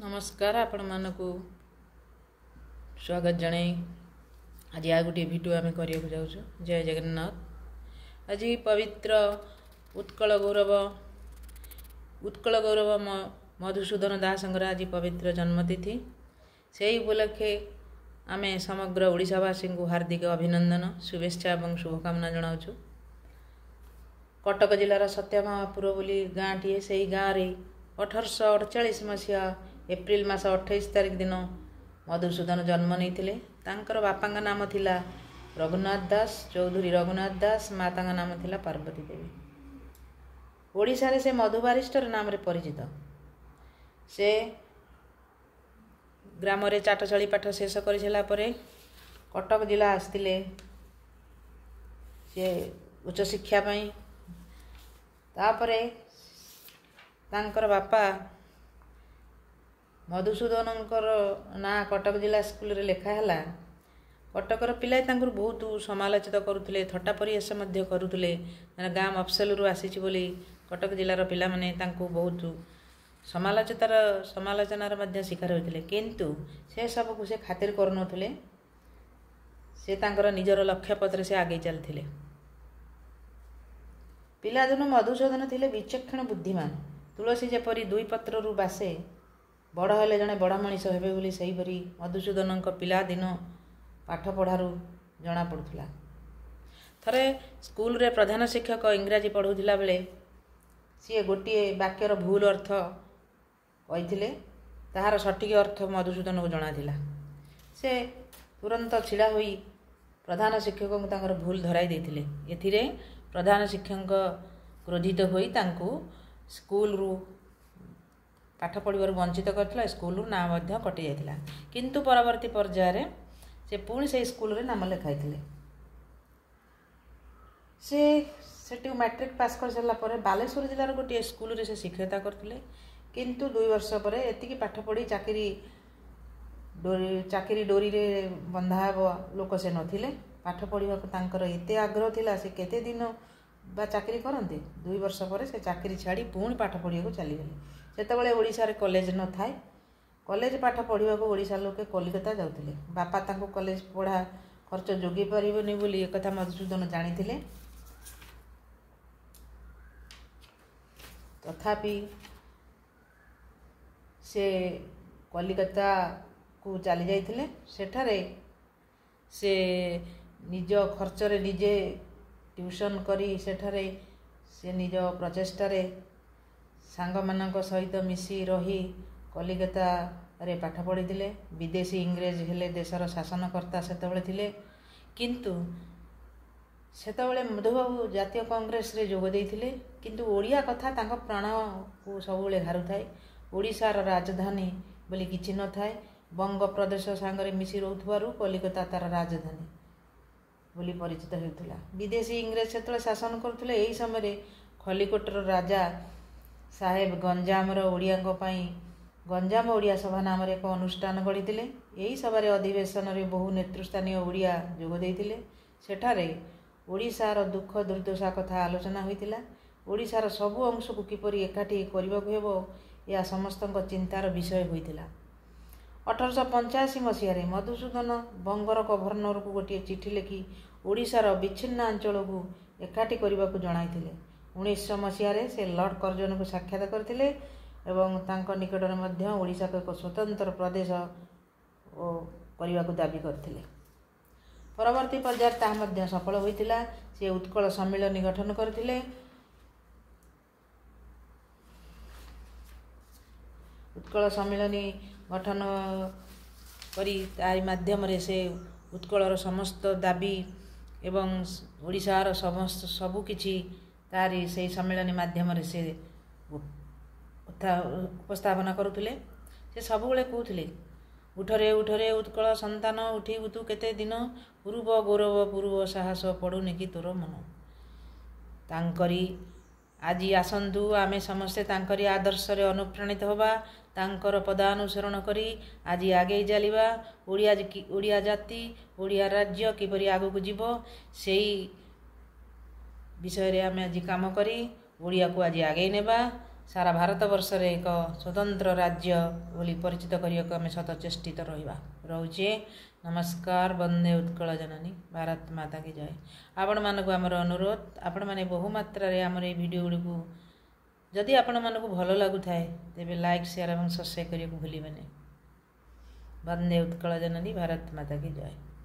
नमस्कार आप स्वागत जनाइ आज आगो भिडियो आमेछु जय जगन्नाथ आज पवित्र उत्कल गौरव उत्कल गौरव म मधुसूदन दास पवित्र जन्मतिथि सही उपलक्षे आमे समग्रासीको हार्दिक अभिनन्दन शुभेच्छा शुभकामना जनाउछु कटक जहापुर गाँट गाँ रे अठर श अठचालिस मसहा ଏପ୍ରିଲ ମାସ ଅଠେଇଶ ତାରିଖ ଦିନ ମଧୁସୂଦନ ଜନ୍ମ ନେଇଥିଲେ ତାଙ୍କର ବାପାଙ୍କ ନାମ ଥିଲା ରଘୁନାଥ ଦାସ ଚୌଧୁରୀ ରଘୁନାଥ ଦାସ ମା ତାଙ୍କ ନାମ ଥିଲା ପାର୍ବତୀ ଦେବୀ ଓଡ଼ିଶାରେ ସେ ମଧୁବାରିଷ୍ଟର ନାମରେ ପରିଚିତ ସେ ଗ୍ରାମରେ ଚାଟଶାଳି ପାଠ ଶେଷ କରିସାରିଲା ପରେ କଟକ ଜିଲ୍ଲା ଆସିଥିଲେ ସେ ଉଚ୍ଚଶିକ୍ଷା ପାଇଁ ତାପରେ ତାଙ୍କର ବାପା ମଧୁସୂଦନଙ୍କର ନାଁ କଟକ ଜିଲ୍ଲା ସ୍କୁଲରେ ଲେଖା ହେଲା କଟକର ପିଲା ତାଙ୍କର ବହୁତ ସମାଲୋଚିତ କରୁଥିଲେ ଥଟ୍ଟା ଏସ ମଧ୍ୟ କରୁଥିଲେ ମାନେ ଗାଁ ମଫସଲରୁ ଆସିଛି ବୋଲି କଟକ ଜିଲ୍ଲାର ପିଲାମାନେ ତାଙ୍କୁ ବହୁତ ସମାଲୋଚିତାର ସମାଲୋଚନାର ମଧ୍ୟ ଶିକାର ହୋଇଥିଲେ କିନ୍ତୁ ସେ ସବୁକୁ ସେ ଖାତିର କରୁନଥିଲେ ସେ ତାଙ୍କର ନିଜର ଲକ୍ଷ୍ୟ ଲକ୍ଷ୍ୟପଥରେ ସେ ଆଗେଇ ଚାଲିଥିଲେ ପିଲାଦିନ ମଧୁସୂଦନ ଥିଲେ ବିଚକ୍ଷଣ ବୁଦ୍ଧିମାନ ତୁଳସୀ ଯେପରି ଦୁଇ ପତ୍ରରୁ ବାସେ ବଡ଼ ହେଲେ ଜଣେ ବଡ଼ ମଣିଷ ହେବେ ବୋଲି ସେହିପରି ମଧୁସୂଦନଙ୍କ ପିଲାଦିନ ପାଠ ପଢ଼ାରୁ ଜଣାପଡ଼ୁଥିଲା ଥରେ ସ୍କୁଲରେ ପ୍ରଧାନ ଶିକ୍ଷକ ଇଂରାଜୀ ପଢ଼ାଉଥିଲା ବେଳେ ସିଏ ଗୋଟିଏ ବାକ୍ୟର ଭୁଲ ଅର୍ଥ କହିଥିଲେ ତାହାର ସଠିକ ଅର୍ଥ ମଧୁସୂଦନକୁ ଜଣାଥିଲା ସେ ତୁରନ୍ତ ଛିଡ଼ା ହୋଇ ପ୍ରଧାନ ଶିକ୍ଷକଙ୍କୁ ତାଙ୍କର ଭୁଲ ଧରାଇ ଦେଇଥିଲେ ଏଥିରେ ପ୍ରଧାନ ଶିକ୍ଷକ କ୍ରୋଧିତ ହୋଇ ତାଙ୍କୁ ସ୍କୁଲରୁ ପାଠ ପଢ଼ିବାରୁ ବଞ୍ଚିତ କରିଥିଲା ସ୍କୁଲରୁ ନାଁ ମଧ୍ୟ କଟିଯାଇଥିଲା କିନ୍ତୁ ପରବର୍ତ୍ତୀ ପର୍ଯ୍ୟାୟରେ ସେ ପୁଣି ସେଇ ସ୍କୁଲରେ ନାମ ଲେଖାଇଥିଲେ ସେ ସେଠି ମାଟ୍ରିକ ପାସ୍ କରିସାରିଲା ପରେ ବାଲେଶ୍ୱର ଜିଲ୍ଲାର ଗୋଟିଏ ସ୍କୁଲରେ ସେ ଶିକ୍ଷକତା କରିଥିଲେ କିନ୍ତୁ ଦୁଇ ବର୍ଷ ପରେ ଏତିକି ପାଠ ପଢ଼ି ଚାକିରି ଡୋରି ଚାକିରି ଡୋରିରେ ବନ୍ଧା ହେବ ଲୋକ ସେ ନଥିଲେ ପାଠ ପଢ଼ିବାକୁ ତାଙ୍କର ଏତେ ଆଗ୍ରହ ଥିଲା ସେ କେତେ ଦିନ ବା ଚାକିରି କରନ୍ତି ଦୁଇ ବର୍ଷ ପରେ ସେ ଚାକିରି ଛାଡ଼ି ପୁଣି ପାଠ ପଢ଼ିବାକୁ ଚାଲିଗଲେ ସେତେବେଳେ ଓଡ଼ିଶାରେ କଲେଜ ନଥାଏ କଲେଜ ପାଠ ପଢ଼ିବାକୁ ଓଡ଼ିଶା ଲୋକେ କଲିକତା ଯାଉଥିଲେ ବାପା ତାଙ୍କୁ କଲେଜ ପଢ଼ା ଖର୍ଚ୍ଚ ଯୋଗେଇ ପାରିବନି ବୋଲି ଏକଥା ମଧୁସୂଦନ ଜାଣିଥିଲେ ତଥାପି ସେ କଲିକତାକୁ ଚାଲି ଯାଇଥିଲେ ସେଠାରେ ସେ ନିଜ ଖର୍ଚ୍ଚରେ ନିଜେ ଟ୍ୟୁସନ୍ କରି ସେଠାରେ ସେ ନିଜ ପ୍ରଚେଷ୍ଟାରେ ସାଙ୍ଗମାନଙ୍କ ସହିତ ମିଶି ରହି କଲିକତାରେ ପାଠ ପଢ଼ିଥିଲେ ବିଦେଶୀ ଇଂରେଜ ହେଲେ ଦେଶର ଶାସନକର୍ତ୍ତା ସେତେବେଳେ ଥିଲେ କିନ୍ତୁ ସେତେବେଳେ ମଧୁବାବୁ ଜାତୀୟ କଂଗ୍ରେସରେ ଯୋଗ ଦେଇଥିଲେ କିନ୍ତୁ ଓଡ଼ିଆ କଥା ତାଙ୍କ ପ୍ରାଣକୁ ସବୁବେଳେ ହାରୁଥାଏ ଓଡ଼ିଶାର ରାଜଧାନୀ ବୋଲି କିଛି ନଥାଏ ବଙ୍ଗପ୍ରଦେଶ ସାଙ୍ଗରେ ମିଶି ରହୁଥିବାରୁ କଲିକତା ତା'ର ରାଜଧାନୀ ବୋଲି ପରିଚିତ ହେଉଥିଲା ବିଦେଶୀ ଇଂରେଜ ସେତେବେଳେ ଶାସନ କରୁଥିଲେ ଏହି ସମୟରେ ଖଲିକୋଟର ରାଜା ସାହେବ ଗଞ୍ଜାମର ଓଡ଼ିଆଙ୍କ ପାଇଁ ଗଞ୍ଜାମ ଓଡ଼ିଆ ସଭା ନାମରେ ଏକ ଅନୁଷ୍ଠାନ ଗଢ଼ିଥିଲେ ଏହି ସଭାରେ ଅଧିବେଶନରେ ବହୁ ନେତୃସ୍ଥାନୀୟ ଓଡ଼ିଆ ଯୋଗ ଦେଇଥିଲେ ସେଠାରେ ଓଡ଼ିଶାର ଦୁଃଖ ଦୁର୍ଦ୍ଦଶା କଥା ଆଲୋଚନା ହୋଇଥିଲା ଓଡ଼ିଶାର ସବୁ ଅଂଶକୁ କିପରି ଏକାଠି କରିବାକୁ ହେବ ଏହା ସମସ୍ତଙ୍କ ଚିନ୍ତାର ବିଷୟ ହୋଇଥିଲା ଅଠରଶହ ପଞ୍ଚାଅଶୀ ମସିହାରେ ମଧୁସୂଦନ ବଙ୍ଗର ଗଭର୍ଣ୍ଣରକୁ ଗୋଟିଏ ଚିଠି ଲେଖି ଓଡ଼ିଶାର ବିଚ୍ଛିନ୍ନ ଅଞ୍ଚଳକୁ ଏକାଠି କରିବାକୁ ଜଣାଇଥିଲେ ଉଣେଇଶହ ମସିହାରେ ସେ ଲର୍ଡ କର୍ଜନକୁ ସାକ୍ଷାତ କରିଥିଲେ ଏବଂ ତାଙ୍କ ନିକଟରେ ମଧ୍ୟ ଓଡ଼ିଶାକୁ ଏକ ସ୍ୱତନ୍ତ୍ର ପ୍ରଦେଶ ଓ କରିବାକୁ ଦାବି କରିଥିଲେ ପରବର୍ତ୍ତୀ ପର୍ଯ୍ୟାୟରେ ତାହା ମଧ୍ୟ ସଫଳ ହୋଇଥିଲା ସେ ଉତ୍କଳ ସମ୍ମିଳନୀ ଗଠନ କରିଥିଲେ ଉତ୍କଳ ସମ୍ମିଳନୀ ଗଠନ କରି ତା ମାଧ୍ୟମରେ ସେ ଉତ୍କଳର ସମସ୍ତ ଦାବି ଏବଂ ଓଡ଼ିଶାର ସମସ୍ତ ସବୁକିଛି ତାରି ସେହି ସମ୍ମିଳନୀ ମାଧ୍ୟମରେ ସେ ଉପସ୍ଥାପନା କରୁଥିଲେ ସେ ସବୁବେଳେ କହୁଥିଲେ ଉଠରେ ଉଠରେ ଉତ୍କଳ ସନ୍ତାନ ଉଠି ତୁ କେତେ ଦିନ ପୂର୍ବ ଗୌରବ ପୂର୍ବ ସାହସ ପଡ଼ୁନି କି ତୋର ମନ ତାଙ୍କରି ଆଜି ଆସନ୍ତୁ ଆମେ ସମସ୍ତେ ତାଙ୍କରି ଆଦର୍ଶରେ ଅନୁପ୍ରାଣିତ ହେବା ତାଙ୍କର ପଦାନୁସରଣ କରି ଆଜି ଆଗେଇ ଚାଲିବା ଓଡ଼ିଆ ଓଡ଼ିଆ ଜାତି ଓଡ଼ିଆ ରାଜ୍ୟ କିପରି ଆଗକୁ ଯିବ ସେଇ ବିଷୟରେ ଆମେ ଆଜି କାମ କରି ଓଡ଼ିଆକୁ ଆଜି ଆଗେଇ ନେବା ସାରା ଭାରତବର୍ଷରେ ଏକ ସ୍ୱତନ୍ତ୍ର ରାଜ୍ୟ ବୋଲି ପରିଚିତ କରିବାକୁ ଆମେ ସତଚେଷ୍ଟିତ ରହିବା ରହୁଛେ ନମସ୍କାର ବନ୍ଦେ ଉତ୍କଳ ଜନନୀ ଭାରତ ମାତା କି ଜୟ ଆପଣମାନଙ୍କୁ ଆମର ଅନୁରୋଧ ଆପଣମାନେ ବହୁମାତ୍ରାରେ ଆମର ଏଇ ଭିଡ଼ିଓ ଗୁଡ଼ିକୁ ଯଦି ଆପଣମାନଙ୍କୁ ଭଲ ଲାଗୁଥାଏ ତେବେ ଲାଇକ୍ ସେୟାର ଏବଂ ସବସ୍କ୍ରାଇବ୍ କରିବାକୁ ଭୁଲିବେନି ବନ୍ଦେ ଉତ୍କଳ ଜନନୀ ଭାରତ ମାତା କି ଜୟ